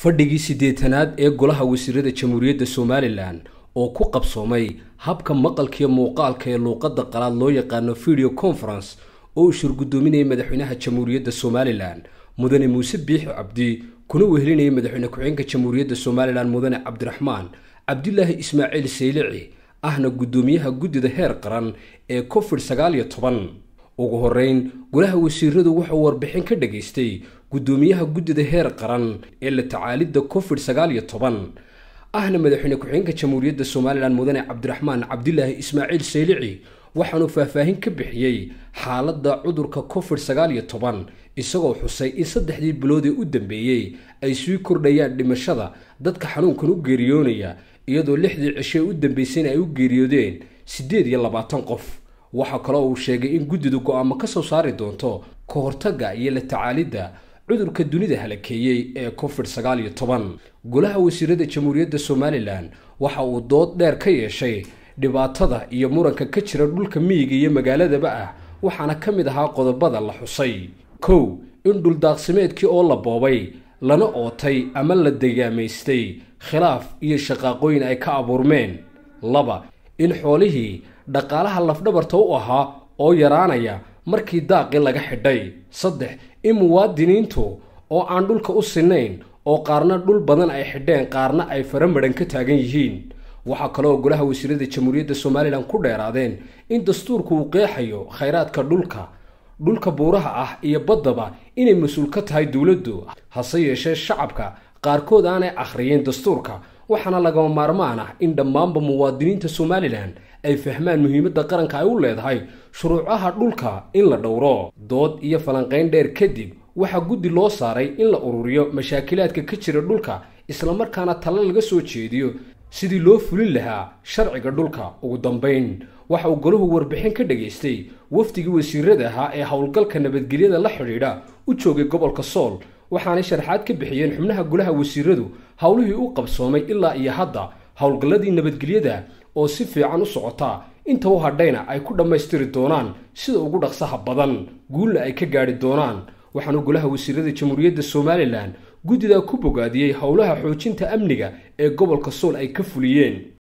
fadhigii siddeetanaad ee golaha wasiirada jamhuuriyadda somalilan oo ku qabsoomay habka maqalkiiyo muuqaalka ee luuqadda qalaad loo yaqaano video conference oo uu shirgudoominayay madaxweynaha jamhuuriyadda somalilan mudane muuse biixi cabdi kuna wehelinayay madaxweyne ku-xigeenka jamhuuriyadda somalilan mudane cabdiraxmaan cabdilaahi ismaaciil seylici ahna guddoomiyaha guddida heer qaran ee covid sagaal iyo toban ugu horeyn golaha wasiiradu wuxuu warbixin ka dhageystay guddoomiyaha guddida heer qaran ee la tacaalidda covid sagaal iyo toban ahna madaxweyne ku-xigeenka jamhuuriyadda somalilan mudane cabdiraxmaan cabdilaahi ismaaciil seelici waxaanu faahfaahin ka bixiyey xaaladda cudurka covid sagaal iyo toban isagoo xusay in saddexdii bilood ee u dambeeyey ay sii kordhayaan dhimashada dadka xanuunkan u geeriyoonaya iyadoo lixdii cishoe u dambeysayna ay u geeriyoodeen siddeed iyo labaatan qof waxaa kaloo uu sheegay in guddidu go-aamo ka soo saari doonto kahortagga iyo la tacaalidda cudurka dunida halakeeyey ee covid sagaal iyo toban golaha wasiirada jamhuuriyadda somalilan waxa uu dood dheer ka yeeshay dhibaatada iyo muranka ka jira dhulka miyiga iyo magaaladaba ah waxaana ka mid ahaa qodobada la xusay kow in dhuldaaqsimeedkii oo la boobay lana ootay ama la degaamaystay khilaaf iyo shaqaaqooyin ay ka abuurmeen laba in xoolihii dhaqaalaha lafdhabarta u ahaa oo yaraanaya markii daaqii laga xidhay saddex in muwaadiniintu oo aan dhulka u sinnayn oo qaarna dhul badan ay xidheen qaarna ay faramidhan ka taagan yihiin waxaa kaloo golaha wasiirada jamhuuriyadda somalilan ku dheeraadeen in dastuurku uu qeexayo khayraadka dhulka dhulka buuraha ah iyo baddaba inay mas-uul ka tahay dowladdu hase yeeshee shacabka qaarkood aanay akhriyeen dastuurka waxaana lagama maarmaan ah in dhammaanba muwaadiniinta somalilan ay fahmaan muhiimadda qaranka ay u leedahay shuruucaha dhulka in la dhowro dood iyo falanqayn dheer kadib waxaa guddi loo saaray in la ururiyo mashaakilaadka ka jira dhulka islamarkaana talo laga soo jeediyo sidii loo fulin lahaa sharciga dhulka ugu dambayn waxa uu golahu warbixin ka dhagaystay wafdigii wasiirada ahaa ee howlgalka nabadgelyada la xidhiidha u joogay gobolka sool waxaanay sharaxaad ka bixiyeen xubnaha golaha wasiiradu howlihii u qabsoomay ilaa iyo hadda howlgalladii nabadgelyada oo si fiican u socota inta u hadhayna ay ku dhammaystiri doonaan sida ugu dhaqsaha badan guulna ay ka gaadhi doonaan waxaanu golaha wasiirada jamhuuriyadda somalilan guddidaa ku bogaadiyey howlaha xoojinta amniga ee gobolka sool ay ka fuliyeen